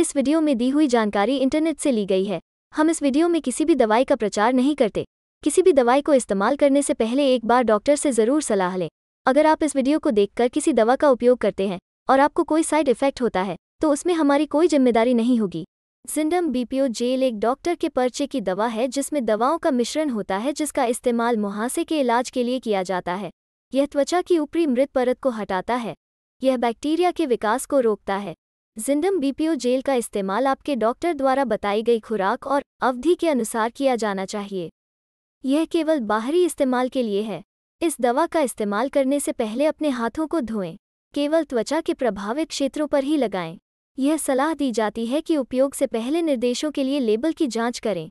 इस वीडियो में दी हुई जानकारी इंटरनेट से ली गई है हम इस वीडियो में किसी भी दवाई का प्रचार नहीं करते किसी भी दवाई को इस्तेमाल करने से पहले एक बार डॉक्टर से ज़रूर सलाह लें अगर आप इस वीडियो को देखकर किसी दवा का उपयोग करते हैं और आपको कोई साइड इफेक्ट होता है तो उसमें हमारी कोई जिम्मेदारी नहीं होगी जिंडम बीपीओ जेल एक डॉक्टर के पर्चे की दवा है जिसमें दवाओं का मिश्रण होता है जिसका इस्तेमाल मुहासे के इलाज के लिए किया जाता है यह त्वचा की ऊपरी मृत परत को हटाता है यह बैक्टीरिया के विकास को रोकता है जिंदम बीपीओ जेल का इस्तेमाल आपके डॉक्टर द्वारा बताई गई खुराक और अवधि के अनुसार किया जाना चाहिए यह केवल बाहरी इस्तेमाल के लिए है इस दवा का इस्तेमाल करने से पहले अपने हाथों को धोएं केवल त्वचा के प्रभावित क्षेत्रों पर ही लगाएं यह सलाह दी जाती है कि उपयोग से पहले निर्देशों के लिए लेबल की जांच करें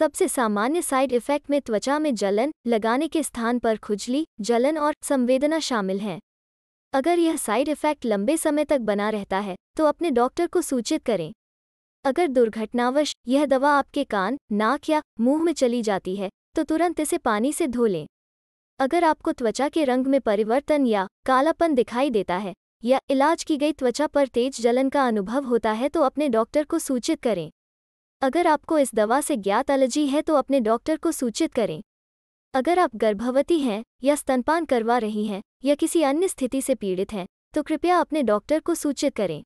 सबसे सामान्य साइड इफेक्ट में त्वचा में जलन लगाने के स्थान पर खुजली जलन और संवेदना शामिल हैं अगर यह साइड इफेक्ट लंबे समय तक बना रहता है तो अपने डॉक्टर को सूचित करें अगर दुर्घटनावश यह दवा आपके कान नाक या मुंह में चली जाती है तो तुरंत इसे पानी से धो लें अगर आपको त्वचा के रंग में परिवर्तन या कालापन दिखाई देता है या इलाज की गई त्वचा पर तेज जलन का अनुभव होता है तो अपने डॉक्टर को सूचित करें अगर आपको इस दवा से ज्ञात एलर्जी है तो अपने डॉक्टर को सूचित करें अगर आप गर्भवती हैं या स्तनपान करवा रही हैं या किसी अन्य स्थिति से पीड़ित हैं तो कृपया अपने डॉक्टर को सूचित करें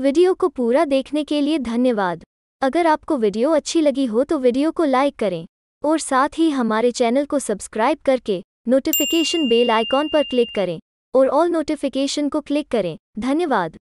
वीडियो को पूरा देखने के लिए धन्यवाद अगर आपको वीडियो अच्छी लगी हो तो वीडियो को लाइक करें और साथ ही हमारे चैनल को सब्सक्राइब करके नोटिफिकेशन बेल आइकॉन पर क्लिक करें और ऑल नोटिफिकेशन को क्लिक करें धन्यवाद